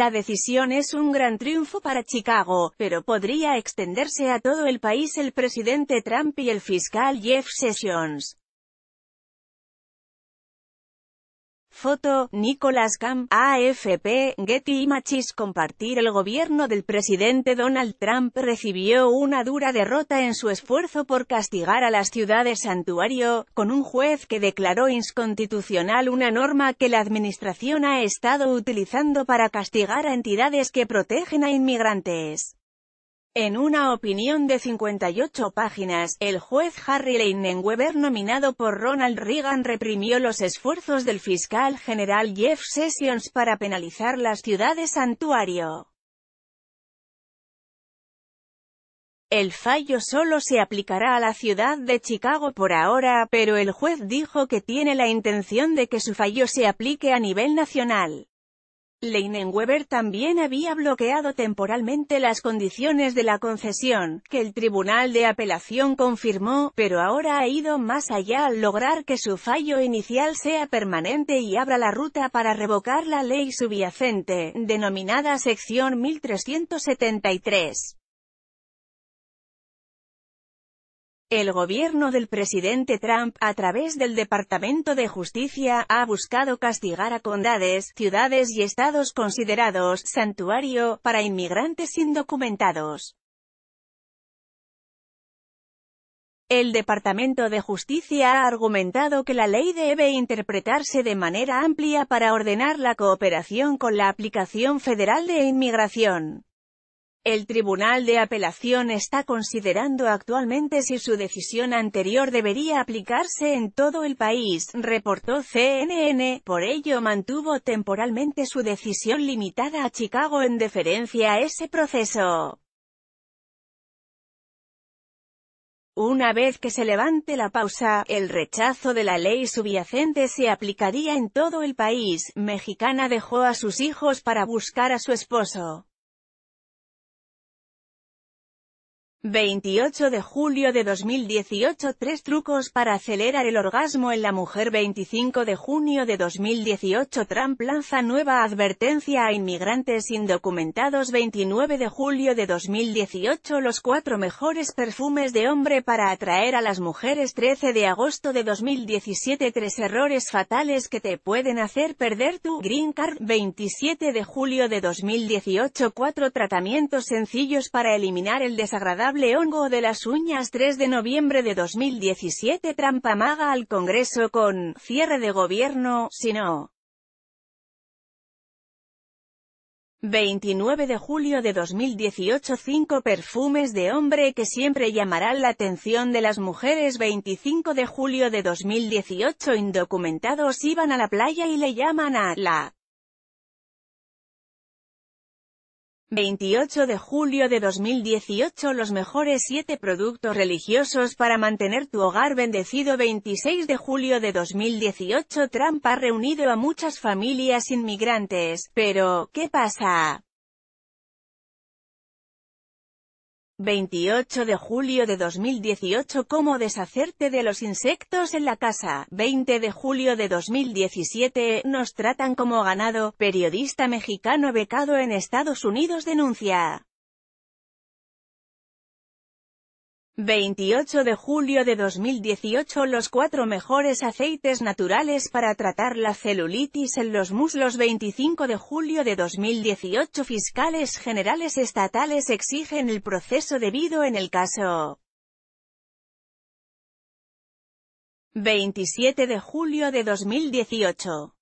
La decisión es un gran triunfo para Chicago, pero podría extenderse a todo el país. El presidente Trump y el fiscal Jeff Sessions Foto, Nicolas Camp, AFP, Getty Images Compartir El gobierno del presidente Donald Trump recibió una dura derrota en su esfuerzo por castigar a las ciudades santuario, con un juez que declaró inconstitucional una norma que la administración ha estado utilizando para castigar a entidades que protegen a inmigrantes. En una opinión de 58 páginas, el juez Harry Leinenweber nominado por Ronald Reagan reprimió los esfuerzos del fiscal general Jeff Sessions para penalizar las ciudades santuario. El fallo solo se aplicará a la ciudad de Chicago por ahora, pero el juez dijo que tiene la intención de que su fallo se aplique a nivel nacional. Leinenweber también había bloqueado temporalmente las condiciones de la concesión, que el Tribunal de Apelación confirmó, pero ahora ha ido más allá al lograr que su fallo inicial sea permanente y abra la ruta para revocar la ley subyacente, denominada sección 1373. El gobierno del presidente Trump, a través del Departamento de Justicia, ha buscado castigar a condades, ciudades y estados considerados santuario para inmigrantes indocumentados. El Departamento de Justicia ha argumentado que la ley debe interpretarse de manera amplia para ordenar la cooperación con la aplicación federal de inmigración. El Tribunal de Apelación está considerando actualmente si su decisión anterior debería aplicarse en todo el país, reportó CNN, por ello mantuvo temporalmente su decisión limitada a Chicago en deferencia a ese proceso. Una vez que se levante la pausa, el rechazo de la ley subyacente se aplicaría en todo el país. Mexicana dejó a sus hijos para buscar a su esposo. 28 de julio de 2018 Tres trucos para acelerar el orgasmo en la mujer 25 de junio de 2018 Trump lanza nueva advertencia a inmigrantes indocumentados 29 de julio de 2018 Los cuatro mejores perfumes de hombre para atraer a las mujeres 13 de agosto de 2017 Tres errores fatales que te pueden hacer perder tu green card 27 de julio de 2018 Cuatro tratamientos sencillos para eliminar el desagradable hongo de las uñas 3 de noviembre de 2017 Trampa maga al Congreso con cierre de gobierno, si no. 29 de julio de 2018 5 perfumes de hombre que siempre llamarán la atención de las mujeres 25 de julio de 2018 indocumentados iban a la playa y le llaman a la 28 de julio de 2018 Los mejores 7 productos religiosos para mantener tu hogar bendecido 26 de julio de 2018 Trump ha reunido a muchas familias inmigrantes, pero, ¿qué pasa? 28 de julio de 2018 Cómo deshacerte de los insectos en la casa, 20 de julio de 2017 Nos tratan como ganado, periodista mexicano becado en Estados Unidos denuncia. 28 de julio de 2018 Los cuatro mejores aceites naturales para tratar la celulitis en los muslos 25 de julio de 2018 Fiscales generales estatales exigen el proceso debido en el caso 27 de julio de 2018